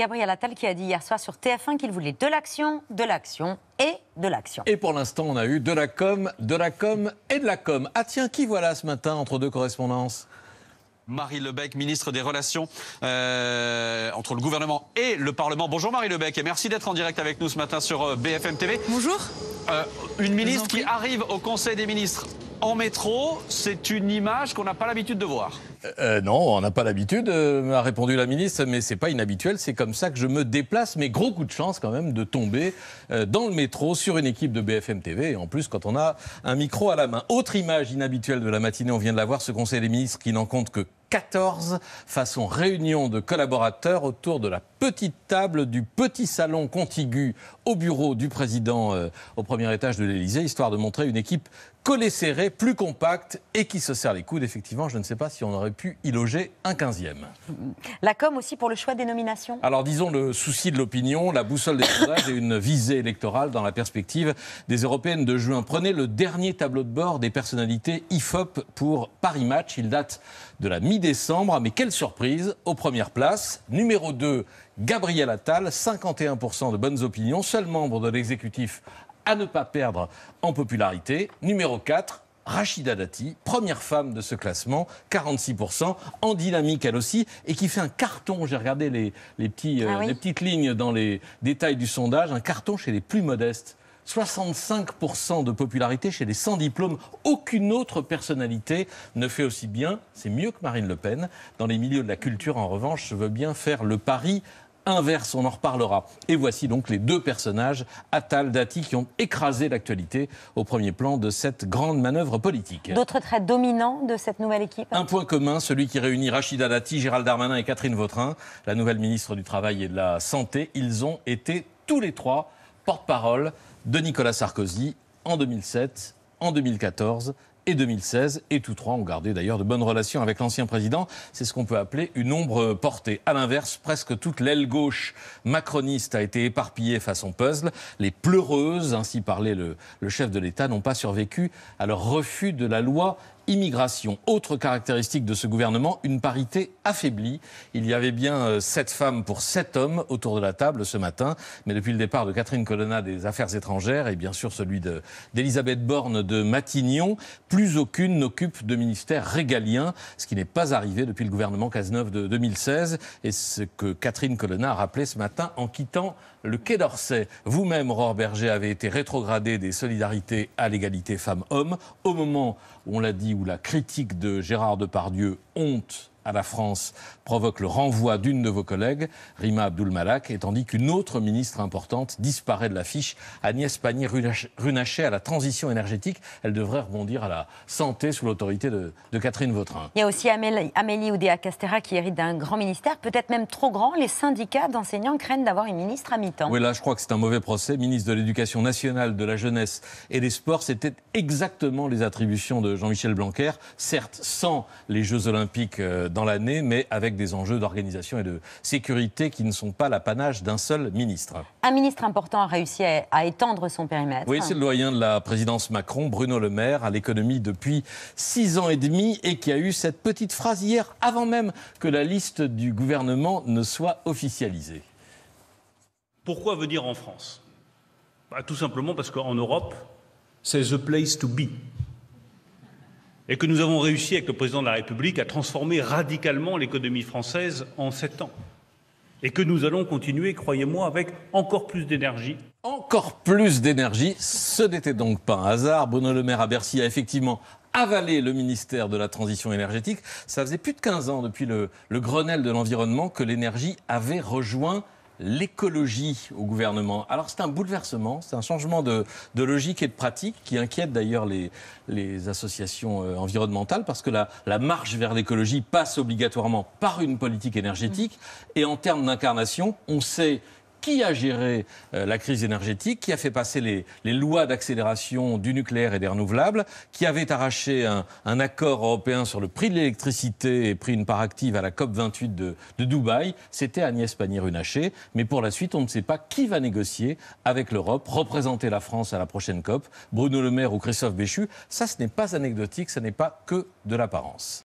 Gabriel Attal qui a dit hier soir sur TF1 qu'il voulait de l'action, de l'action et de l'action. Et pour l'instant, on a eu de la com, de la com et de la com. Ah tiens, qui voilà ce matin entre deux correspondances Marie Lebec, ministre des Relations euh, entre le gouvernement et le Parlement. Bonjour Marie Lebec et merci d'être en direct avec nous ce matin sur euh, BFM TV. Bonjour. Euh, une ministre qui arrive au Conseil des ministres en métro, c'est une image qu'on n'a pas l'habitude de voir. Euh, euh, non, on n'a pas l'habitude, euh, a répondu la ministre, mais c'est pas inhabituel, c'est comme ça que je me déplace, mais gros coup de chance quand même de tomber dans le métro sur une équipe de BFM TV, et en plus quand on a un micro à la main. Autre image inhabituelle de la matinée, on vient de la voir, ce Conseil des ministres qui n'en compte que 14 façon réunion de collaborateurs autour de la petite table du petit salon contigu au bureau du président au premier étage de l'Élysée, histoire de montrer une équipe collée serrée, plus compacte et qui se serre les coudes. Effectivement, je ne sais pas si on aurait pu y loger un quinzième. La com aussi pour le choix des nominations Alors disons le souci de l'opinion, la boussole des sondages et une visée électorale dans la perspective des européennes de juin. Prenez le dernier tableau de bord des personnalités IFOP pour Paris Match. Il date de la mi-décembre, mais quelle surprise Aux premières places, numéro 2, Gabriel Attal, 51% de bonnes opinions, seul membre de l'exécutif à ne pas perdre en popularité. Numéro 4, Rachida Dati, première femme de ce classement, 46%, en dynamique elle aussi, et qui fait un carton. J'ai regardé euh, ah les, petites lignes dans les détails du sondage, un carton chez les plus modestes. 65% de popularité chez les sans diplômes. Aucune autre personnalité ne fait aussi bien. C'est mieux que Marine Le Pen. Dans les milieux de la culture, en revanche, je veux bien faire le pari inverse, on en reparlera. Et voici donc les deux personnages, Attal, Dati, qui ont écrasé l'actualité au premier plan de cette grande manœuvre politique. D'autres traits dominants de cette nouvelle équipe Un point commun, celui qui réunit Rachida Dati, Gérald Darmanin et Catherine Vautrin, la nouvelle ministre du Travail et de la Santé. Ils ont été tous les trois porte-parole de Nicolas Sarkozy en 2007, en 2014 et 2016. Et tous trois ont gardé d'ailleurs de bonnes relations avec l'ancien président. C'est ce qu'on peut appeler une ombre portée. À l'inverse, presque toute l'aile gauche macroniste a été éparpillée façon puzzle. Les pleureuses, ainsi parlait le, le chef de l'État, n'ont pas survécu à leur refus de la loi immigration. Autre caractéristique de ce gouvernement, une parité affaiblie. Il y avait bien euh, sept femmes pour sept hommes autour de la table ce matin, mais depuis le départ de Catherine Colonna des Affaires étrangères et bien sûr celui d'Elisabeth Borne de Matignon, plus aucune n'occupe de ministère régalien, ce qui n'est pas arrivé depuis le gouvernement Cazeneuve de 2016 et ce que Catherine Colonna a rappelé ce matin en quittant le Quai d'Orsay. Vous-même, Aurore Berger, avez été rétrogradé des solidarités à l'égalité femmes-hommes au moment où on l'a dit ou la critique de Gérard Depardieu, honte à la France provoque le renvoi d'une de vos collègues, Rima Abdulmalak, et tandis qu'une autre ministre importante disparaît de l'affiche, Agnès Pannier-Runacher à la transition énergétique. Elle devrait rebondir à la santé sous l'autorité de, Catherine Vautrin. Il y a aussi Amélie, Amélie Oudéa-Castera qui hérite d'un grand ministère, peut-être même trop grand. Les syndicats d'enseignants craignent d'avoir une ministre à mi-temps. Oui, là, je crois que c'est un mauvais procès. Ministre de l'Éducation nationale, de la jeunesse et des sports, c'était exactement les attributions de Jean-Michel Blanquer, certes sans les Jeux olympiques euh, dans l'année, mais avec des enjeux d'organisation et de sécurité qui ne sont pas l'apanage d'un seul ministre. Un ministre important a réussi à, étendre son périmètre. Oui, c'est le doyen de la présidence Macron, Bruno Le Maire, à l'économie depuis six ans et demi et qui a eu cette petite phrase hier avant même que la liste du gouvernement ne soit officialisée. Pourquoi venir en France bah, Tout simplement parce qu'en Europe, c'est the place to be et que nous avons réussi avec le président de la République à transformer radicalement l'économie française en sept ans. Et que nous allons continuer, croyez-moi, avec encore plus d'énergie. Encore plus d'énergie, ce n'était donc pas un hasard. Bruno Le Maire à Bercy a effectivement avalé le ministère de la Transition énergétique. Ça faisait plus de 15 ans depuis le Grenelle de l'environnement que l'énergie avait rejoint l'écologie au gouvernement. Alors c'est un bouleversement, c'est un changement de, logique et de pratique qui inquiète d'ailleurs les, associations euh, environnementales parce que la, la marche vers l'écologie passe obligatoirement par une politique énergétique et en termes d'incarnation, on sait qui a géré euh, la crise énergétique, qui a fait passer les, lois d'accélération du nucléaire et des renouvelables, qui avait arraché un, accord européen sur le prix de l'électricité et pris une part active à la COP28 de, de Dubaï. C'était Agnès Pannier-Runacher. Mais pour la suite, on ne sait pas qui va négocier avec l'Europe, représenter la France à la prochaine COP, Bruno Le Maire ou Christophe Béchu. Ça, ce n'est pas anecdotique, ça n'est pas que de l'apparence.